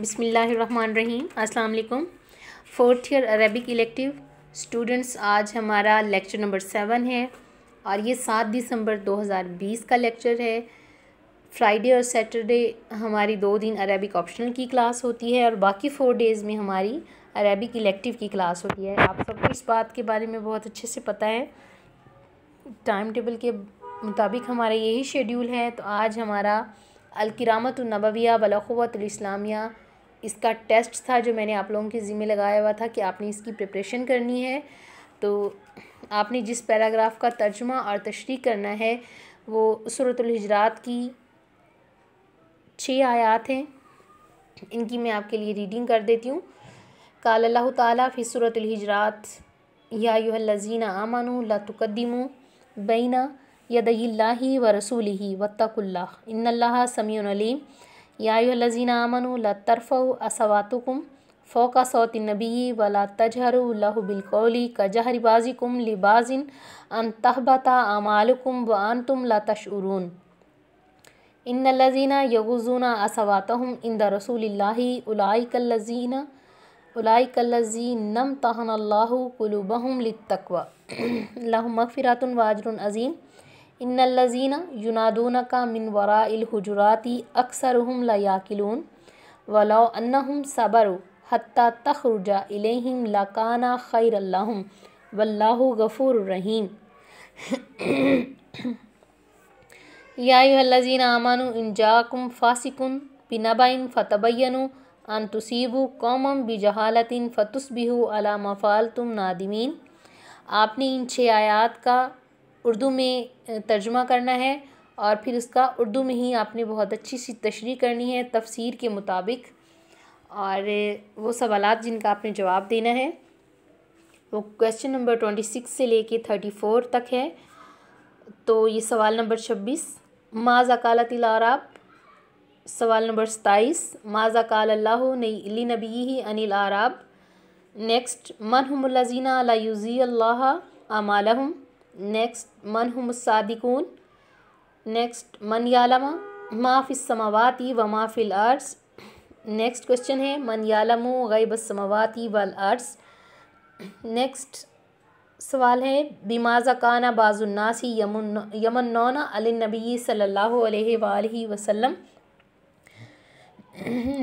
बिसमीम् अल्लाम fourth year Arabic elective students आज हमारा लेक्चर नंबर सेवन है और ये सात दिसंबर 2020 का लेक्चर है फ्राइडे और सैटरडे हमारी दो दिन अरबिक ऑप्शनल की क्लास होती है और बाकी फोर डेज़ में हमारी अरबिक इलेक्टिव की क्लास होती है आप सबको इस बात के बारे में बहुत अच्छे से पता है टाइम टेबल के मुताबिक हमारा यही शेड्यूल है तो आज हमारा अलकिरामत नबविया इस्लामिया इसका टेस्ट था जो मैंने आप लोगों के ज़िम्मे लगाया हुआ था कि आपने इसकी प्रिपरेशन करनी है तो आपने जिस पैराग्राफ का तर्जमा और तशरी करना है वो सूरतलहजरात की छः आयात हैं इनकी मैं आपके लिए रीडिंग कर देती हूँ काल अल्लाह ताली फ़िर सूरतलहजरात या यूहलजीना आमानु बीना बैना यदयल्ला व रसूल ही वत्तकुल्ला इन समीम يا أيها الذين آمنوا لا ترفعوا اصواتكم فوق صوت النبي ولا تجهروا له بالقول كجهر بعضكم لبعض ان تحبط اعمالكم وانتم لا تشعرون ان الذين يغضون اصواتهم عند رسول الله اولئك الذين اولئك الذين امتحن الله قلوبهم للتقوى لهم مغفرة واجر عظيم इन युनादून का मिन वरा हजराती अक्सर हम लाकिलून वला सबर हत्ता तखरुजा इलेम लकाना खैर अल्लाहम वल्लाहु गफ़ूर रहीम याजीन आमानु इंजाकुम फ़ासिकुन बिनबाइन फ़तबैनु अन तुसीबू कौमम बिजहालतिन फ़तुसबिहु अला मफ़ाल तुम नादिमीन आपने इन छः आयात का उर्दू में तर्जमा करना है और फिर उसका उर्दू में ही आपने बहुत अच्छी सी तशरी करनी है तफसीर के मुताबिक और वो सवाल जिनका आपने जवाब देना है वो क्वेश्चन नंबर ट्वेंटी सिक्स से लेके थर्टी फोर तक है तो ये सवाल नंबर छब्बीस माँ जकालत आराब सवाल नंबर सताईस माँ जकाल अल्लाह नई नबी ही अनिल आराब नेक्स्ट मन हमजीना ला यूज़ी अल्लाह आमालहम नेक्स्ट मन हम सादिकून नेक्स्ट मन यालमा माफिस समावाती व माफिल आर्ट्स नेक्स्ट क्वेश्चन है मन यालमो गैब समावाती वल आर्ट्स नेक्स्ट सवाल है बिमाजा काना बाजुन्नासी यमुन यमन्नौना अलनबी सल्लल्लाहु अलैहि वसल्लम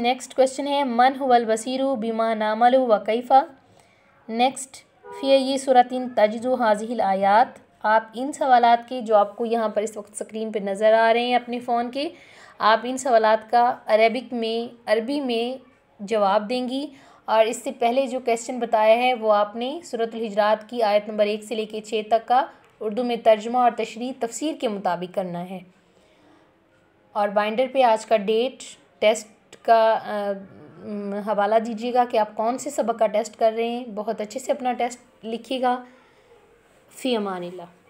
नेक्स्ट क्वेश्चन है मन हुवल बसीरू बिमा नामलु व कैफ़ा नेक्स्ट फ़ी सूरतिन तजु हाजिल आयात आप इन सवाल के जो आपको यहाँ पर इस वक्त स्क्रीन पर नज़र आ रहे हैं अपने फ़ोन के आप इन सवाल का अरबिक में अरबी में जवाब देंगी और इससे पहले जो क्वेश्चन बताया है वो आपने सूरतुल हिजरात की आयत नंबर एक से लेकर छः तक का उर्दू में तर्जमा और तशरी तफसीर के मुताबिक करना है और बाइंडर पे आज का डेट टेस्ट का आ, हवाला दीजिएगा कि आप कौन से सबक का टेस्ट कर रहे हैं बहुत अच्छे से अपना टेस्ट लिखिएगा في امان الله